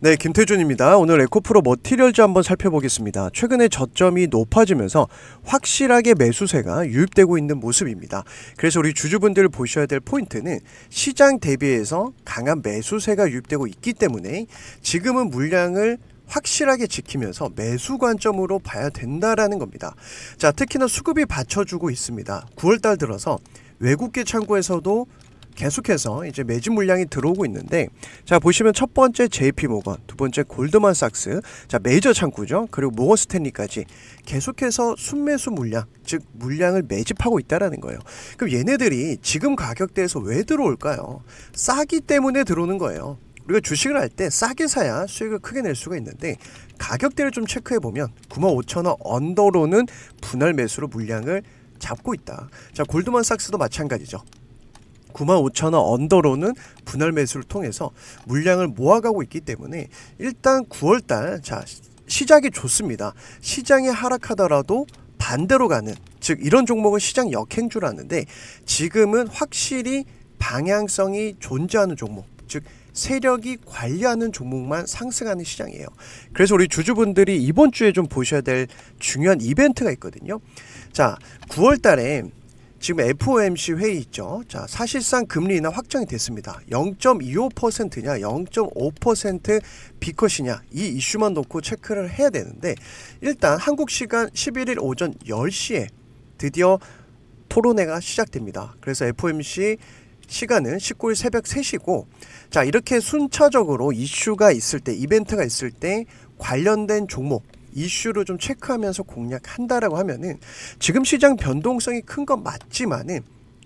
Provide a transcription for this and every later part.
네, 김태준입니다. 오늘 에코프로 머티리얼즈 한번 살펴보겠습니다. 최근에 저점이 높아지면서 확실하게 매수세가 유입되고 있는 모습입니다. 그래서 우리 주주분들 보셔야 될 포인트는 시장 대비해서 강한 매수세가 유입되고 있기 때문에 지금은 물량을 확실하게 지키면서 매수 관점으로 봐야 된다라는 겁니다. 자, 특히나 수급이 받쳐주고 있습니다. 9월달 들어서 외국계 창고에서도 계속해서 이제 매진 물량이 들어오고 있는데 자 보시면 첫 번째 JP 모건, 두 번째 골드만삭스, 자 메이저 창구죠. 그리고 모건 스탠리까지 계속해서 순매수 물량, 즉 물량을 매집하고 있다라는 거예요. 그럼 얘네들이 지금 가격대에서 왜 들어올까요? 싸기 때문에 들어오는 거예요. 우리가 주식을 할 때 싸게 사야 수익을 크게 낼 수가 있는데 가격대를 좀 체크해 보면 95,000원 언더로는 분할 매수로 물량을 잡고 있다. 자, 골드만삭스도 마찬가지죠. 95,000원 언더로는 분할 매수를 통해서 물량을 모아가고 있기 때문에 일단 9월달 자 시작이 좋습니다. 시장이 하락하더라도 반대로 가는 즉 이런 종목은 시장 역행주라는데 지금은 확실히 방향성이 존재하는 종목 즉 세력이 관리하는 종목만 상승하는 시장이에요. 그래서 우리 주주분들이 이번 주에 좀 보셔야 될 중요한 이벤트가 있거든요. 자, 9월 달에 지금 FOMC 회의 있죠. 자, 사실상 금리 인하 확정이 됐습니다. 0.25%냐, 0.5% 비컷이냐 이 이슈만 놓고 체크를 해야 되는데 일단 한국 시간 11일 오전 10시에 드디어 토론회가 시작됩니다. 그래서 FOMC 시간은 19일 새벽 3시고 자, 이렇게 순차적으로 이슈가 있을 때, 이벤트가 있을 때 관련된 종목 이슈로좀 체크하면서 공략한다라고 하면은 지금 시장 변동성이 큰 건 맞지만은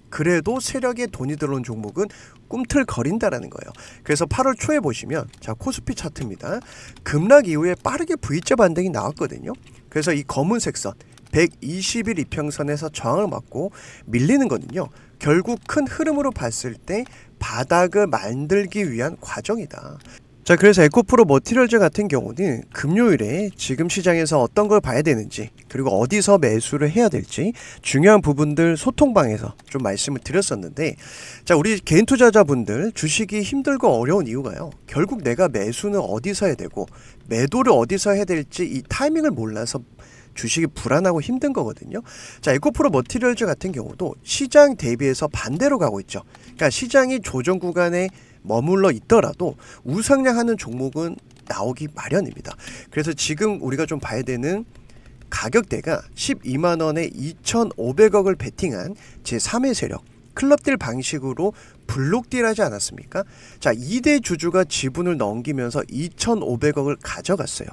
그래도 세력의 돈이 들어온 종목은 꿈틀거린다라는 거예요. 그래서 8월 초에 보시면 자 코스피 차트입니다. 급락 이후에 빠르게 V자 반등이 나왔거든요. 그래서 이 검은색 선 120일 이평선에서 저항을 맞고 밀리는거는요 결국 큰 흐름으로 봤을 때 바닥을 만들기 위한 과정이다. 자 그래서 에코프로 머티럴즈 같은 경우는 금요일에 지금 시장에서 어떤 걸 봐야 되는지 그리고 어디서 매수를 해야 될지 중요한 부분들 소통방에서 좀 말씀을 드렸었는데 자 우리 개인 투자자분들 주식이 힘들고 어려운 이유가요 결국 내가 매수는 어디서 해야 되고 매도를 어디서 해야 될지 이 타이밍을 몰라서 주식이 불안하고 힘든 거거든요. 자, 에코프로 머티럴즈 같은 경우도 시장 대비해서 반대로 가고 있죠. 그러니까 시장이 조정 구간에 머물러 있더라도 우상향하는 종목은 나오기 마련입니다. 그래서 지금 우리가 좀 봐야 되는 가격대가 12만원에 2,500억을 베팅한 제3의 세력 클럽들 방식으로 블록딜 하지 않았습니까? 자, 2대 주주가 지분을 넘기면서 2,500억을 가져갔어요.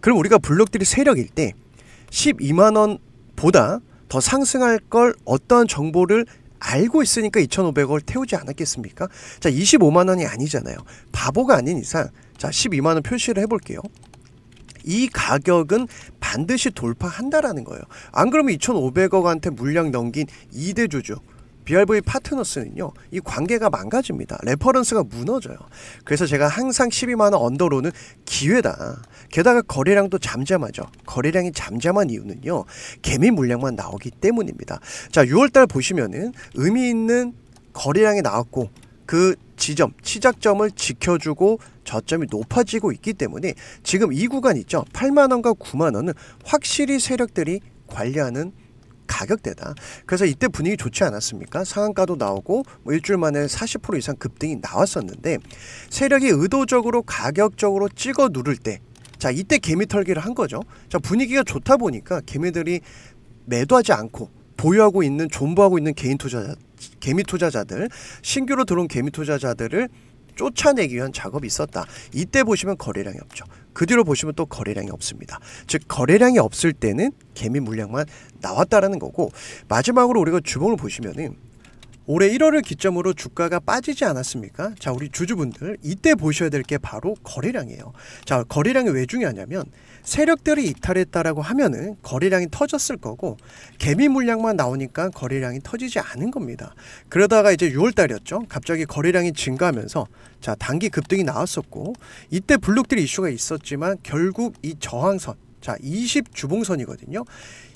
그럼 우리가 블록딜이 세력일 때 12만원보다 더 상승할 걸 어떤 정보를 알고 있으니까 2,500원을 태우지 않았겠습니까? 자, 25만 원이 아니잖아요. 바보가 아닌 이상 자, 12만 원 표시를 해 볼게요. 이 가격은 반드시 돌파한다라는 거예요. 안 그러면 2,500억한테 물량 넘긴 2대 주주 BRV 파트너스는요, 이 관계가 망가집니다. 레퍼런스가 무너져요. 그래서 제가 항상 12만원 언더로는 기회다. 게다가 거래량도 잠잠하죠. 거래량이 잠잠한 이유는요, 개미 물량만 나오기 때문입니다. 자, 6월달 보시면은 의미 있는 거래량이 나왔고, 그 지점, 시작점을 지켜주고 저점이 높아지고 있기 때문에 지금 이 구간 있죠. 8만원과 9만원은 확실히 세력들이 관리하는 가격대다. 그래서 이때 분위기 좋지 않았습니까? 상한가도 나오고 뭐 일주일 만에 40% 이상 급등이 나왔었는데 세력이 의도적으로 가격적으로 찍어 누를 때 자, 이때 개미 털기를 한 거죠. 자, 분위기가 좋다 보니까 개미들이 매도하지 않고 보유하고 있는 존버하고 있는 개인 투자자 개미 투자자들 신규로 들어온 개미 투자자들을 쫓아내기 위한 작업이 있었다. 이때 보시면 거래량이 없죠. 그 뒤로 보시면 또 거래량이 없습니다. 즉 거래량이 없을 때는 개미 물량만 나왔다라는 거고 마지막으로 우리가 주봉을 보시면은 올해 1월을 기점으로 주가가 빠지지 않았습니까? 자, 우리 주주분들 이때 보셔야 될 게 바로 거래량이에요. 자, 거래량이 왜 중요하냐면 세력들이 이탈했다라고 하면은 거래량이 터졌을 거고 개미 물량만 나오니까 거래량이 터지지 않은 겁니다. 그러다가 이제 6월 달이었죠. 갑자기 거래량이 증가하면서 자, 단기 급등이 나왔었고 이때 블록들이 이슈가 있었지만 결국 이 저항선 자, 20주봉선이거든요.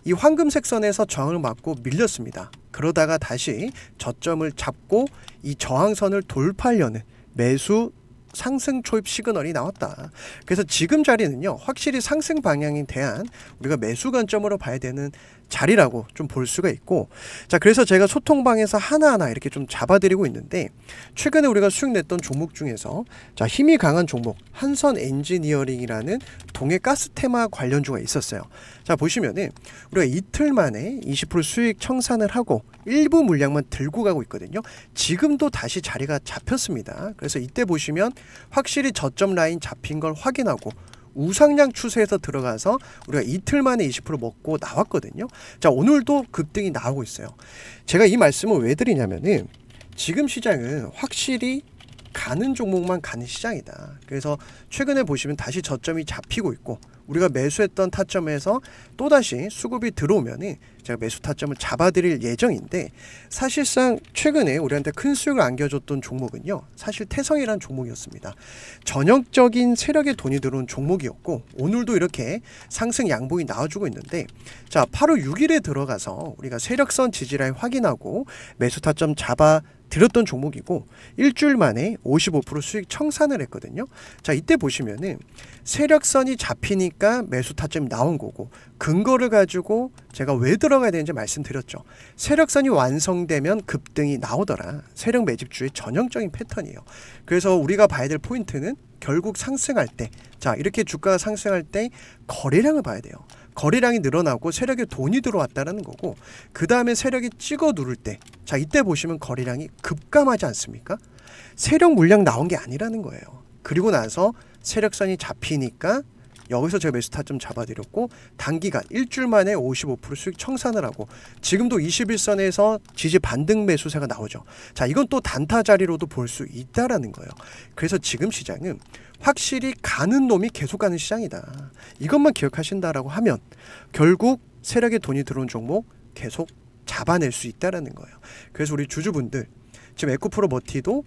이 황금색 선에서 저항을 맞고 밀렸습니다. 그러다가 다시 저점을 잡고 이 저항선을 돌파하려는 매수 상승 초입 시그널이 나왔다. 그래서 지금 자리는요. 확실히 상승 방향에 대한 우리가 매수 관점으로 봐야 되는 자리라고 좀 볼 수가 있고 자 그래서 제가 소통방에서 하나하나 이렇게 좀 잡아드리고 있는데 최근에 우리가 수익 냈던 종목 중에서 자 힘이 강한 종목 한선 엔지니어링이라는 동해 가스 테마 관련주가 있었어요 자 보시면은 우리가 이틀 만에 20% 수익 청산을 하고 일부 물량만 들고 가고 있거든요 지금도 다시 자리가 잡혔습니다 그래서 이때 보시면 확실히 저점 라인 잡힌 걸 확인하고 우상향 추세에서 들어가서 우리가 이틀 만에 20% 먹고 나왔거든요. 자, 오늘도 급등이 나오고 있어요. 제가 이 말씀을 왜 드리냐면은 지금 시장은 확실히 가는 종목만 가는 시장이다. 그래서 최근에 보시면 다시 저점이 잡히고 있고 우리가 매수했던 타점에서 또다시 수급이 들어오면은 제가 매수 타점을 잡아드릴 예정인데 사실상 최근에 우리한테 큰 수익을 안겨줬던 종목은요 사실 태성이란 종목이었습니다 전형적인 세력의 돈이 들어온 종목이었고 오늘도 이렇게 상승 양봉이 나와주고 있는데 자 8월 6일에 들어가서 우리가 세력선 지지라인 확인하고 매수 타점 잡아 드렸던 종목이고 일주일 만에 55% 수익 청산을 했거든요. 자 이때 보시면은 세력선이 잡히니 까 보니까 매수 타점이 나온 거고 근거를 가지고 제가 왜 들어가야 되는지 말씀드렸죠. 세력선이 완성되면 급등이 나오더라. 세력 매집주의 전형적인 패턴이에요. 그래서 우리가 봐야 될 포인트는 결국 상승할 때, 자, 이렇게 주가가 상승할 때 거래량을 봐야 돼요. 거래량이 늘어나고 세력에 돈이 들어왔다는 거고, 그 다음에 세력이 찍어 누를 때, 자, 이때 보시면 거래량이 급감하지 않습니까? 세력 물량 나온 게 아니라는 거예요. 그리고 나서 세력선이 잡히니까 여기서 제가 매수 타좀 잡아드렸고 단기간 일주일 만에 55% 수익 청산을 하고 지금도 21선에서 지지 반등 매수세가 나오죠. 자 이건 또 단타 자리로도 볼 수 있다라는 거예요. 그래서 지금 시장은 확실히 가는 놈이 계속 가는 시장이다. 이것만 기억하신다라고 하면 결국 세력의 돈이 들어온 종목 계속 잡아낼 수 있다라는 거예요. 그래서 우리 주주분들 지금 에코프로 머티도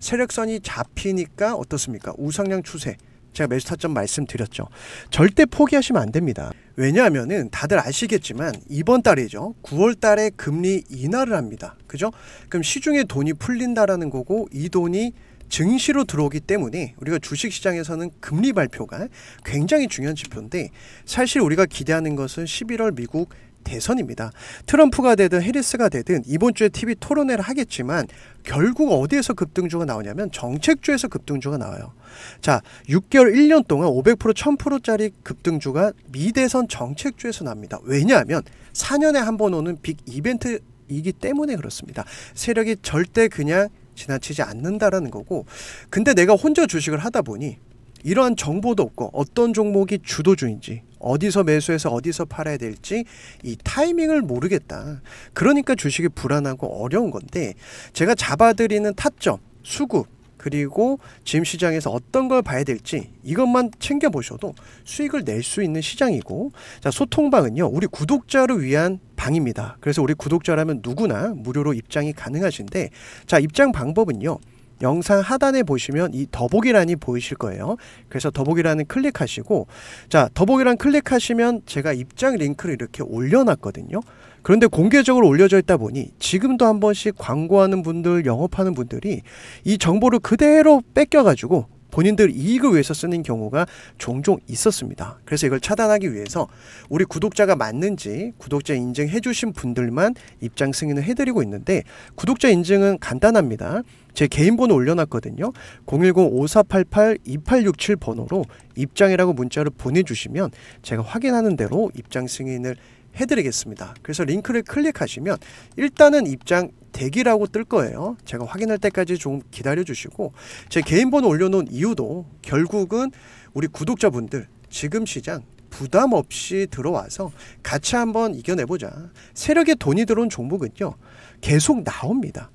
세력선이 잡히니까 어떻습니까? 우상향 추세 제가 매수 타점 말씀드렸죠. 절대 포기하시면 안 됩니다. 왜냐하면은 다들 아시겠지만 이번 달이죠. 9월 달에 금리 인하를 합니다. 그죠? 그럼 시중에 돈이 풀린다라는 거고 이 돈이 증시로 들어오기 때문에 우리가 주식시장에서는 금리 발표가 굉장히 중요한 지표인데 사실 우리가 기대하는 것은 11월 미국 대선입니다. 트럼프가 되든 해리스가 되든 이번 주에 TV 토론회를 하겠지만 결국 어디에서 급등주가 나오냐면 정책주에서 급등주가 나와요. 자, 6개월 1년 동안 500% 1000%짜리 급등주가 미대선 정책주에서 납니다. 왜냐하면 4년에 한 번 오는 빅 이벤트이기 때문에 그렇습니다. 세력이 절대 그냥 지나치지 않는다라는 거고 근데 내가 혼자 주식을 하다 보니 이러한 정보도 없고 어떤 종목이 주도주인지 어디서 매수해서 어디서 팔아야 될지 이 타이밍을 모르겠다. 그러니까 주식이 불안하고 어려운 건데 제가 잡아드리는 타점, 수급 그리고 짐 시장에서 어떤 걸 봐야 될지 이것만 챙겨보셔도 수익을 낼 수 있는 시장이고 자 소통방은요 우리 구독자를 위한 방입니다 그래서 우리 구독자라면 누구나 무료로 입장이 가능하신데 자 입장 방법은요 영상 하단에 보시면 이 더보기란이 보이실 거예요. 그래서 더보기란을 클릭하시고 자 더보기란 클릭하시면 제가 입장 링크를 이렇게 올려놨거든요. 그런데 공개적으로 올려져 있다 보니 지금도 한 번씩 광고하는 분들, 영업하는 분들이 이 정보를 그대로 뺏겨가지고 본인들 이익을 위해서 쓰는 경우가 종종 있었습니다. 그래서 이걸 차단하기 위해서 우리 구독자가 맞는지 구독자 인증해 주신 분들만 입장 승인을 해드리고 있는데 구독자 인증은 간단합니다. 제 개인 번호 올려놨거든요. 010-5488-2867 번호로 입장이라고 문자를 보내주시면 제가 확인하는 대로 입장 승인을 해드리겠습니다. 그래서 링크를 클릭하시면 일단은 입장 대기라고 뜰 거예요. 제가 확인할 때까지 조금 기다려 주시고 제 개인 번호 올려놓은 이유도 결국은 우리 구독자분들 지금 시장 부담 없이 들어와서 같이 한번 이겨내보자. 세력의 돈이 들어온 종목은요. 계속 나옵니다.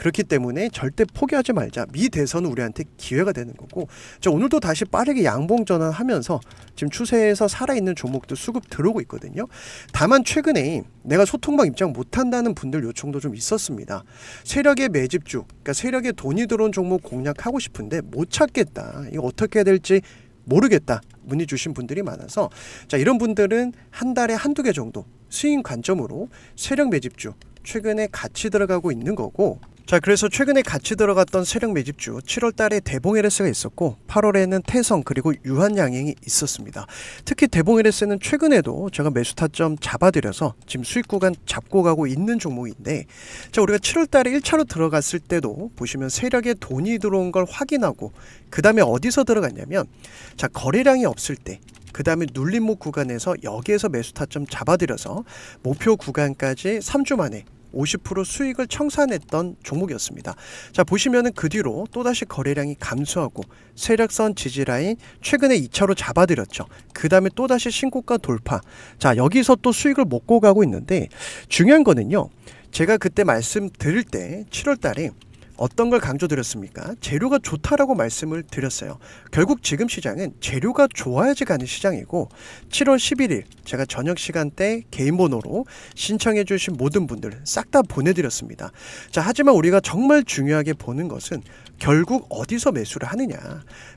그렇기 때문에 절대 포기하지 말자. 미 대선은 우리한테 기회가 되는 거고. 저 오늘도 다시 빠르게 양봉 전환하면서 지금 추세에서 살아있는 종목도 수급 들어오고 있거든요. 다만 최근에 내가 소통방 입장 못한다는 분들 요청도 좀 있었습니다. 세력의 매집주, 그러니까 세력의 돈이 들어온 종목 공략하고 싶은데 못 찾겠다. 이거 어떻게 해야 될지 모르겠다 문의 주신 분들이 많아서 자 이런 분들은 한 달에 한두 개 정도 수익 관점으로 세력 매집주 최근에 같이 들어가고 있는 거고 자 그래서 최근에 같이 들어갔던 세력 매집주 7월 달에 대봉 LS가 있었고 8월에는 태성 그리고 유한양행이 있었습니다. 특히 대봉 LS는 최근에도 제가 매수 타점 잡아들여서 지금 수익 구간 잡고 가고 있는 종목인데 자 우리가 7월 달에 1차로 들어갔을 때도 보시면 세력에 돈이 들어온 걸 확인하고 그 다음에 어디서 들어갔냐면 자 거래량이 없을 때 그 다음에 눌림목 구간에서 여기에서 매수 타점 잡아들여서 목표 구간까지 3주 만에 50% 수익을 청산했던 종목이었습니다. 자 보시면은 그 뒤로 또다시 거래량이 감소하고 세력선 지지라인 최근에 2차로 잡아들였죠. 그 다음에 또다시 신고가 돌파. 자 여기서 또 수익을 먹고 가고 있는데 중요한 거는요. 제가 그때 말씀드릴 때 7월 달에 어떤 걸 강조드렸습니까? 재료가 좋다라고 말씀을 드렸어요. 결국 지금 시장은 재료가 좋아야지 가는 시장이고 7월 11일 제가 저녁 시간대 개인 번호로 신청해 주신 모든 분들 싹 다 보내드렸습니다. 자, 하지만 우리가 정말 중요하게 보는 것은 결국 어디서 매수를 하느냐.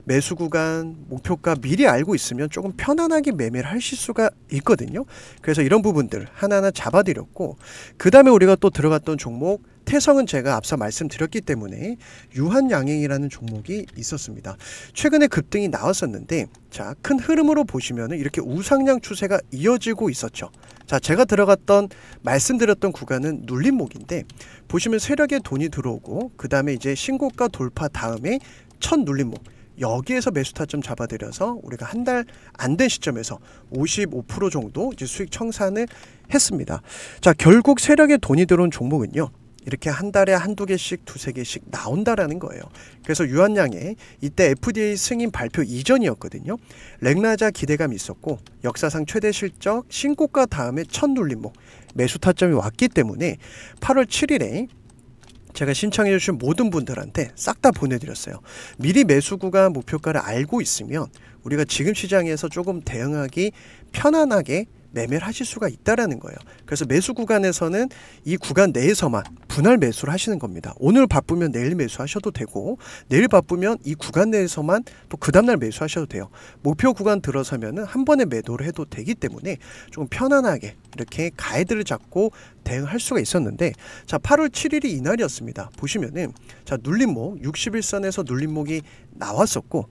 매수 구간, 목표가 미리 알고 있으면 조금 편안하게 매매를 하실 수가 있거든요. 그래서 이런 부분들 하나하나 잡아드렸고, 그 다음에 우리가 또 들어갔던 종목, 태성은 제가 앞서 말씀드렸기 때문에 유한양행이라는 종목이 있었습니다. 최근에 급등이 나왔었는데 자, 큰 흐름으로 보시면 이렇게 우상향 추세가 이어지고 있었죠. 자, 제가 들어갔던 말씀드렸던 구간은 눌림목인데 보시면 세력의 돈이 들어오고 그다음에 이제 신고가 돌파 다음에 첫 눌림목 여기에서 매수 타점 잡아들여서 우리가 한 달 안 된 시점에서 55% 정도 이제 수익 청산을 했습니다. 자, 결국 세력의 돈이 들어온 종목은요. 이렇게 한 달에 한두 개씩 두세 개씩 나온다라는 거예요. 그래서 유한양이 이때 FDA 승인 발표 이전이었거든요. 렉나자 기대감이 있었고 역사상 최대 실적 신고가 다음에 첫 눌림목 매수 타점이 왔기 때문에 8월 7일에 제가 신청해주신 모든 분들한테 싹 다 보내드렸어요. 미리 매수 구간 목표가를 알고 있으면 우리가 지금 시장에서 조금 대응하기 편안하게 매매하실 를 수가 있다라는 거예요. 그래서 매수 구간에서는 이 구간 내에서만 분할 매수를 하시는 겁니다. 오늘 바쁘면 내일 매수하셔도 되고 내일 바쁘면 이 구간 내에서만 또 그 다음날 매수하셔도 돼요. 목표 구간 들어서면은 한 번에 매도를 해도 되기 때문에 조금 편안하게 이렇게 가이드를 잡고 대응할 수가 있었는데 자 8월 7일이 이날이었습니다. 보시면은 자 눌림목 61선에서 눌림목이 나왔었고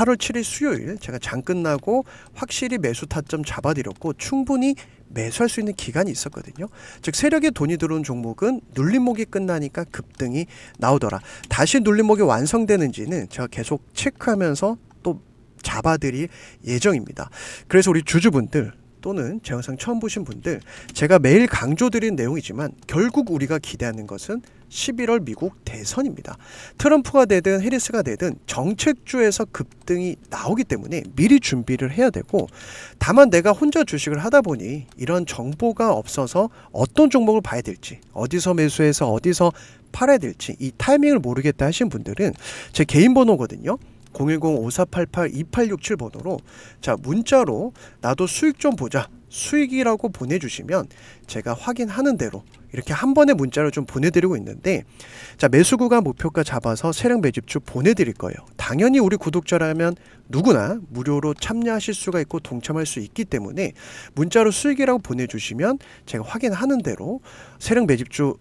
8월 7일 수요일 제가 장 끝나고 확실히 매수 타점 잡아드렸고 충분히 매수할 수 있는 기간이 있었거든요. 즉 세력의 돈이 들어온 종목은 눌림목이 끝나니까 급등이 나오더라. 다시 눌림목이 완성되는지는 제가 계속 체크하면서 또 잡아드릴 예정입니다. 그래서 우리 주주분들 또는 제 영상 처음 보신 분들 제가 매일 강조드린 내용이지만 결국 우리가 기대하는 것은 11월 미국 대선입니다. 트럼프가 되든 해리스가 되든 정책주에서 급등이 나오기 때문에 미리 준비를 해야 되고 다만 내가 혼자 주식을 하다 보니 이런 정보가 없어서 어떤 종목을 봐야 될지 어디서 매수해서 어디서 팔아야 될지 이 타이밍을 모르겠다 하신 분들은 제 개인 번호거든요. 010-5488-2867 번호로 자 문자로 나도 수익 좀 보자 수익이라고 보내주시면 제가 확인하는 대로 이렇게 한 번에 문자를 좀 보내드리고 있는데 자 매수구간 목표가 잡아서 세력 매집주 보내드릴 거예요. 당연히 우리 구독자라면 누구나 무료로 참여하실 수가 있고 동참할 수 있기 때문에 문자로 수익이라고 보내주시면 제가 확인하는 대로 세력 매집주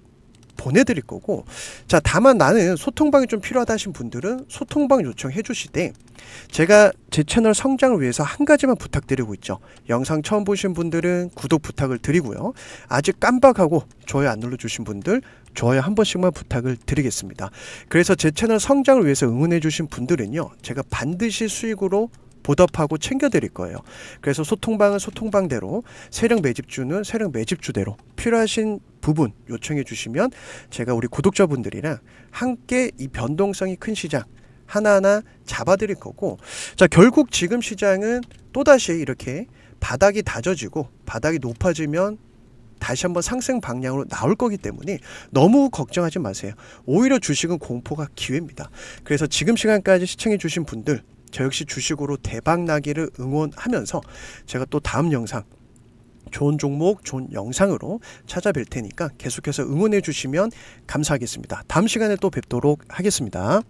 보내드릴 거고 자 다만 나는 소통방이 좀 필요하다 하신 분들은 소통방 요청해 주시되 제가 제 채널 성장을 위해서 한 가지만 부탁드리고 있죠 영상 처음 보신 분들은 구독 부탁을 드리고요 아직 깜빡하고 좋아요 안 눌러주신 분들 좋아요 한 번씩만 부탁을 드리겠습니다 그래서 제 채널 성장을 위해서 응원해 주신 분들은요 제가 반드시 수익으로 보답하고 챙겨드릴 거예요. 그래서 소통방은 소통방대로, 세력 매집주는 세력 매집주대로 필요하신 부분 요청해 주시면 제가 우리 구독자분들이랑 함께 이 변동성이 큰 시장 하나하나 잡아드릴 거고 자 결국 지금 시장은 또다시 이렇게 바닥이 다져지고 바닥이 높아지면 다시 한번 상승 방향으로 나올 거기 때문에 너무 걱정하지 마세요. 오히려 주식은 공포가 기회입니다. 그래서 지금 시간까지 시청해 주신 분들 저 역시 주식으로 대박 나기를 응원하면서 제가 또 다음 영상 좋은 종목, 좋은 영상으로 찾아뵐 테니까 계속해서 응원해 주시면 감사하겠습니다. 다음 시간에 또 뵙도록 하겠습니다.